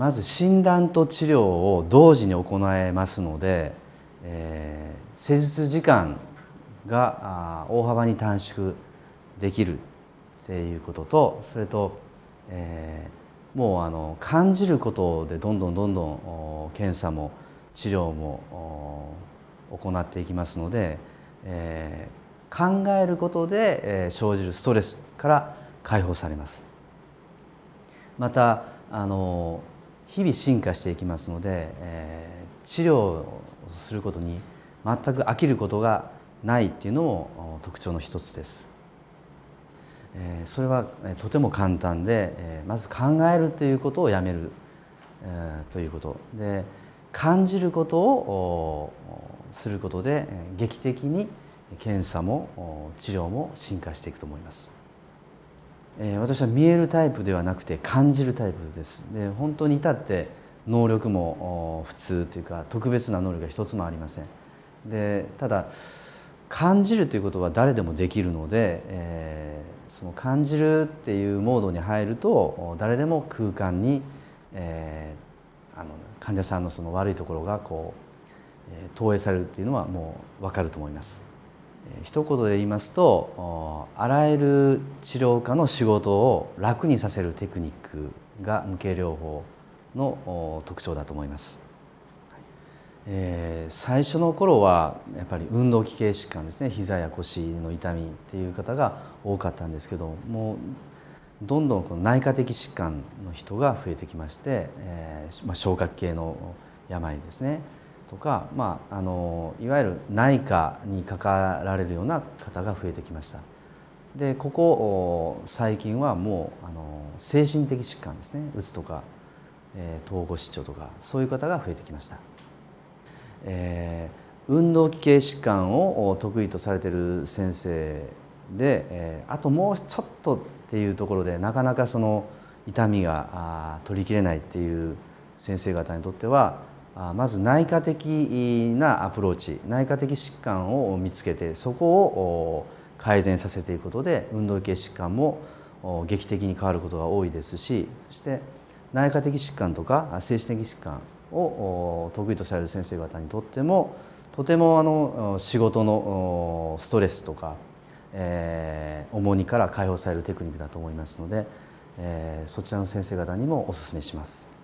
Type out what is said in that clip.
まず診断と治療を同時に行えますので、えー、施術時間が大幅に短縮できるっていうこととそれと、えー、もうあの感じることでどんどんどんどん検査も治療も行っていきますので、えー、考えることで、え生じるストレスから解放されます。またあの日々進化していきますので、えー、治療することに全く飽きることがないっていうのも特徴の一つです。えー、それはとても簡単で、えー、まず考えるということをやめる、えー、ということで感じることをすることで劇的に検査も治療も進化していくと思います。え私は見えるタイプではなくて感じるタイプですで本当に至って能力も普通というか特別な能力が一つもありませんでただ感じるということは誰でもできるので、えー、その感じるっていうモードに入ると誰でも空間に、えー、あの患者さんのその悪いところがこう、え投影されるっていうのはもう分かると思います。一言で言いますとあらゆる治療科の仕事を楽にさせるテクニックが無形療法の特徴だと思います、えー、最初の頃はやっぱり運動器系疾患ですね膝や腰の痛みっていう方が多かったんですけどもうどんどんこの内科的疾患の人が増えてきまして、えーまあ、消化器系の病ですねとか、まあ、あのいわゆる内科にかかられるような方が増えてきましたでここ最近はもうあの精神的疾患ですねうつとか、えー、統合失調とかそういう方が増えてきました、えー、運動器系疾患を得意とされてる先生で、えー、あともうちょっとっていうところでなかなかその痛みが取りきれないっていう先生方にとってはまず内科的なアプローチ内科的疾患を見つけてそこを改善させていくことで運動系疾患も劇的に変わることが多いですしそして内科的疾患とか精神的疾患を得意とされる先生方にとってもとてもあの仕事のストレスとか、えー、重荷から解放されるテクニックだと思いますので、えー、そちらの先生方にもお勧めします。